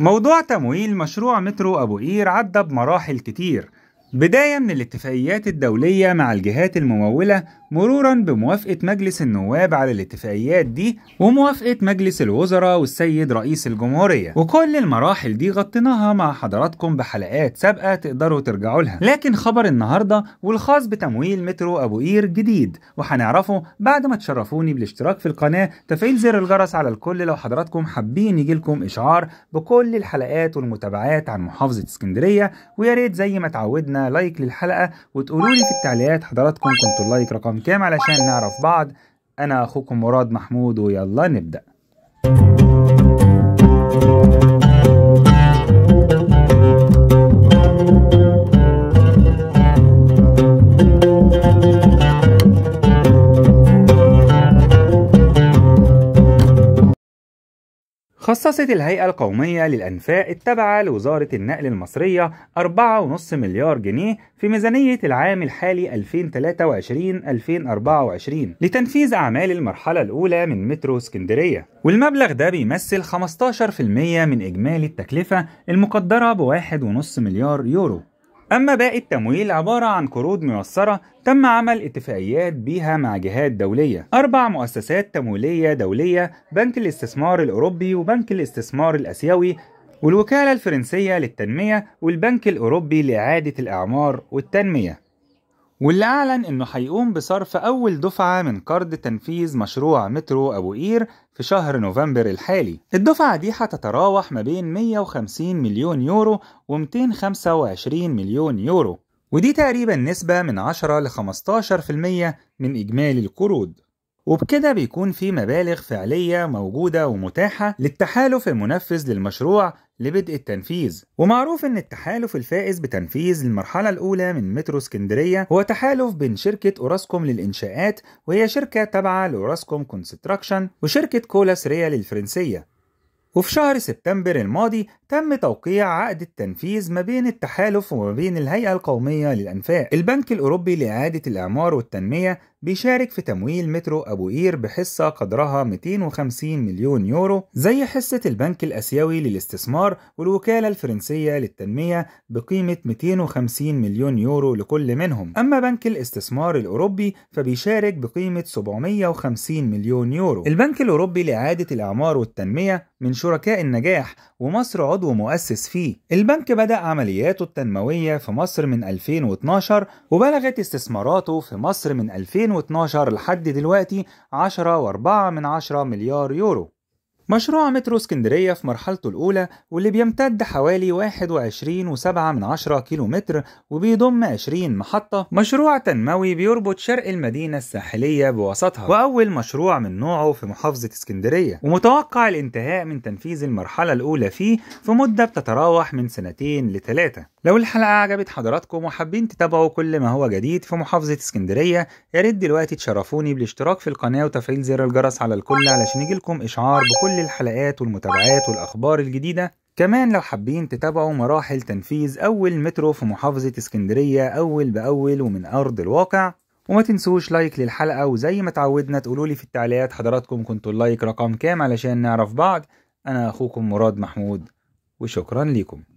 موضوع تمويل مشروع مترو أبو قير عدى بمراحل كتير بداية من الاتفاقيات الدولية مع الجهات الممولة مرورا بموافقة مجلس النواب على الاتفاقيات دي وموافقة مجلس الوزراء والسيد رئيس الجمهورية وكل المراحل دي غطيناها مع حضراتكم بحلقات سابقة تقدروا ترجعوا لها لكن خبر النهاردة والخاص بتمويل مترو أبو قير جديد وهنعرفه بعد ما تشرفوني بالاشتراك في القناة تفعيل زر الجرس على الكل لو حضراتكم حابين يجيلكم إشعار بكل الحلقات والمتابعات عن محافظة اسكندرية ويا ريت زي ما اتعودنا لايك للحلقة وتقولوا لي في التعليقات حضراتكم كنتوا اللايك رقم كام علشان نعرف بعض أنا أخوكم مراد محمود ويلا نبدأ خصصت الهيئة القومية للأنفاق التابعة لوزارة النقل المصرية 4.5 مليار جنيه في ميزانية العام الحالي 2023-2024 لتنفيذ أعمال المرحلة الأولى من مترو اسكندرية والمبلغ ده بيمثل 15% من إجمالي التكلفة المقدرة ب 1.5 مليار يورو أما باقي التمويل عبارة عن قروض ميسرة تم عمل اتفاقيات بيها مع جهات دولية أربع مؤسسات تمويلية دولية بنك الاستثمار الأوروبي وبنك الاستثمار الأسيوي والوكالة الفرنسية للتنمية والبنك الأوروبي لإعادة الإعمار والتنمية واللي أعلن إنه هيقوم بصرف أول دفعة من قرض تنفيذ مشروع مترو أبو قير في شهر نوفمبر الحالي. الدفعة دي هتتراوح ما بين 150 مليون يورو و225 مليون يورو، ودي تقريبا نسبة من 10 ل 15% من إجمالي القروض. وبكده بيكون في مبالغ فعلية موجودة ومتاحة للتحالف المنفذ للمشروع لبدء التنفيذ ومعروف ان التحالف الفائز بتنفيذ المرحله الاولى من مترو اسكندريه هو تحالف بين شركه اوراسكوم للانشاءات وهي شركه تابعه لاوراسكوم كونستراكشن وشركه كولاس ريال الفرنسيه وفي شهر سبتمبر الماضي تم توقيع عقد التنفيذ ما بين التحالف وما بين الهيئة القومية للأنفاق. البنك الأوروبي لإعادة الإعمار والتنمية بيشارك في تمويل مترو أبو قير بحصة قدرها 250 مليون يورو زي حصة البنك الآسيوي للاستثمار والوكالة الفرنسية للتنمية بقيمة 250 مليون يورو لكل منهم. أما بنك الاستثمار الأوروبي فبيشارك بقيمة 750 مليون يورو. البنك الأوروبي لإعادة الإعمار والتنمية من شركاء النجاح ومصر عضو مؤسس فيه البنك بدأ عملياته التنموية في مصر من 2012 وبلغت استثماراته في مصر من 2012 لحد دلوقتي 10.4 من 10 مليار يورو مشروع مترو اسكندرية في مرحلته الأولى واللي بيمتد حوالي 21.7 كيلومتر وبيضم 20 محطة مشروع تنموي بيربط شرق المدينة الساحلية بوسطها وأول مشروع من نوعه في محافظة اسكندرية ومتوقع الانتهاء من تنفيذ المرحلة الأولى فيه في مدة بتتراوح من سنتين لثلاثة لو الحلقة عجبت حضراتكم وحابين تتابعوا كل ما هو جديد في محافظة اسكندرية يا ريت دلوقتي تشرفوني بالاشتراك في القناة وتفعيل زر الجرس على الكل علشان يجيلكم إشعار بكل كل الحلقات والمتابعات والأخبار الجديدة كمان لو حابين تتابعوا مراحل تنفيذ أول مترو في محافظة اسكندرية أول بأول ومن أرض الواقع وما تنسوش لايك للحلقة وزي ما تعودنا تقولولي في التعليقات حضراتكم كنتوا اللايك رقم كام علشان نعرف بعض أنا أخوكم مراد محمود وشكرا ليكم